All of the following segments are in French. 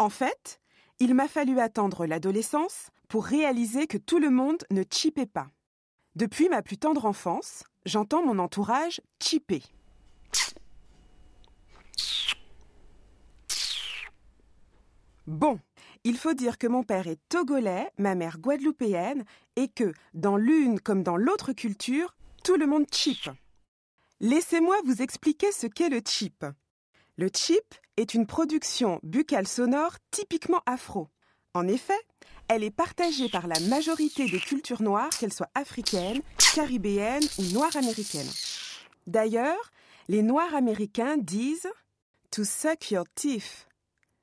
En fait, il m'a fallu attendre l'adolescence pour réaliser que tout le monde ne chipait pas. Depuis ma plus tendre enfance, j'entends mon entourage chipper. Bon, il faut dire que mon père est togolais, ma mère guadeloupéenne, et que, dans l'une comme dans l'autre culture, tout le monde chip. Laissez-moi vous expliquer ce qu'est le chip. Le chip est une production buccale sonore typiquement afro. En effet, elle est partagée par la majorité des cultures noires, qu'elles soient africaines, caribéennes ou noires américaines. D'ailleurs, les noirs américains disent to suck your teeth,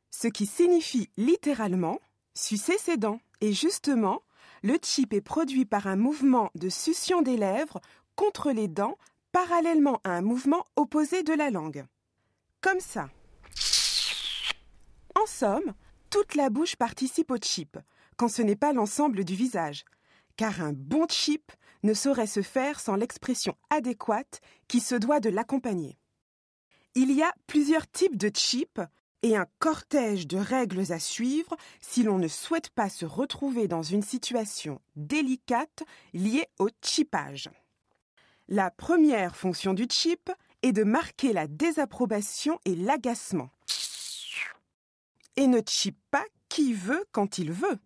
ce qui signifie littéralement sucer ses dents. Et justement, le chip est produit par un mouvement de succion des lèvres contre les dents parallèlement à un mouvement opposé de la langue. Comme ça. En somme, toute la bouche participe au chip, quand ce n'est pas l'ensemble du visage, car un bon chip ne saurait se faire sans l'expression adéquate qui se doit de l'accompagner. Il y a plusieurs types de chips et un cortège de règles à suivre si l'on ne souhaite pas se retrouver dans une situation délicate liée au chipage. La première fonction du chip est de marquer la désapprobation et l'agacement et ne chip pas qui veut quand il veut.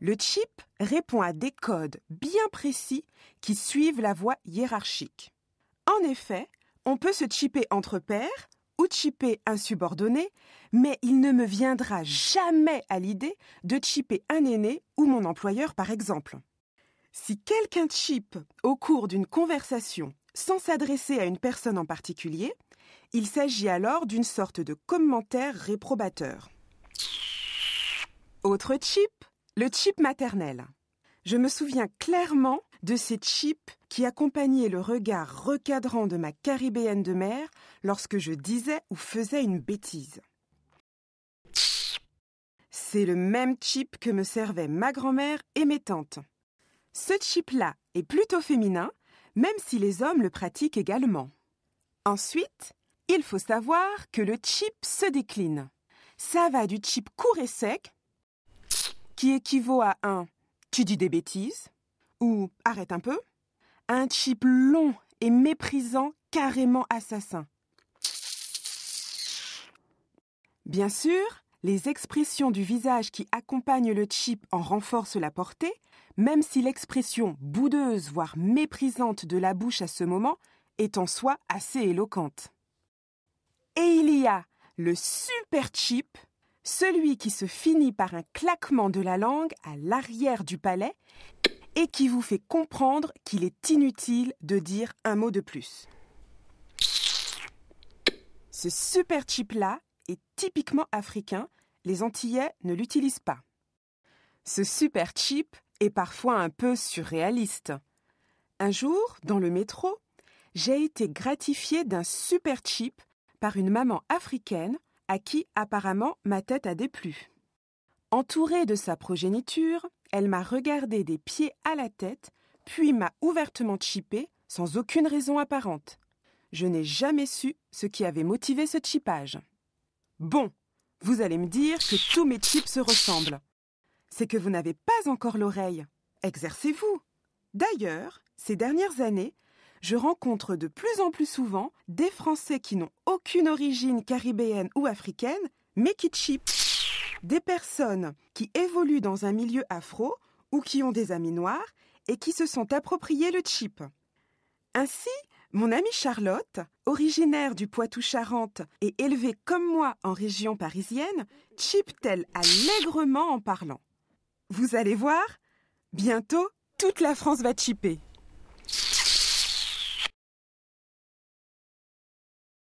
Le chip répond à des codes bien précis qui suivent la voie hiérarchique. En effet, on peut se chipper entre pairs ou chipper un subordonné, mais il ne me viendra jamais à l'idée de chipper un aîné ou mon employeur par exemple. Si quelqu'un chip au cours d'une conversation sans s'adresser à une personne en particulier, il s'agit alors d'une sorte de commentaire réprobateur. Autre chip, le chip maternel. Je me souviens clairement de ces chips qui accompagnaient le regard recadrant de ma caribéenne de mère lorsque je disais ou faisais une bêtise. C'est le même chip que me servaient ma grand-mère et mes tantes. Ce chip-là est plutôt féminin, même si les hommes le pratiquent également. Ensuite, il faut savoir que le chip se décline. Ça va du chip court et sec qui équivaut à un Tu dis des bêtises ou Arrête un peu un chip long et méprisant, carrément assassin. Bien sûr, les expressions du visage qui accompagnent le chip en renforcent la portée, même si l'expression boudeuse, voire méprisante de la bouche à ce moment est en soi assez éloquente. Et il y a le super chip celui qui se finit par un claquement de la langue à l'arrière du palais et qui vous fait comprendre qu'il est inutile de dire un mot de plus. Ce super chip-là est typiquement africain, les Antillais ne l'utilisent pas. Ce super chip est parfois un peu surréaliste. Un jour, dans le métro, j'ai été gratifiée d'un super chip par une maman africaine à qui apparemment ma tête a déplu. Entourée de sa progéniture, elle m'a regardé des pieds à la tête, puis m'a ouvertement chippé sans aucune raison apparente. Je n'ai jamais su ce qui avait motivé ce chippage. Bon, vous allez me dire que tous mes chips se ressemblent. C'est que vous n'avez pas encore l'oreille. Exercez-vous. D'ailleurs, ces dernières années, je rencontre de plus en plus souvent des Français qui n'ont aucune origine caribéenne ou africaine, mais qui chipent. Des personnes qui évoluent dans un milieu afro ou qui ont des amis noirs et qui se sont appropriés le chip. Ainsi, mon amie Charlotte, originaire du poitou charente et élevée comme moi en région parisienne, chipe-t-elle allègrement en parlant. Vous allez voir, bientôt, toute la France va chipper.